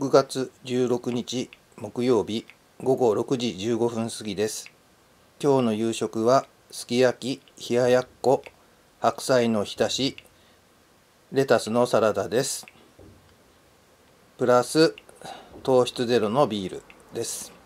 6月16日木曜日午後6時15分過ぎです。今日の夕食はすき焼き、冷ややっこ、白菜の浸し、レタスのサラダです。プラス糖質ゼロのビールです。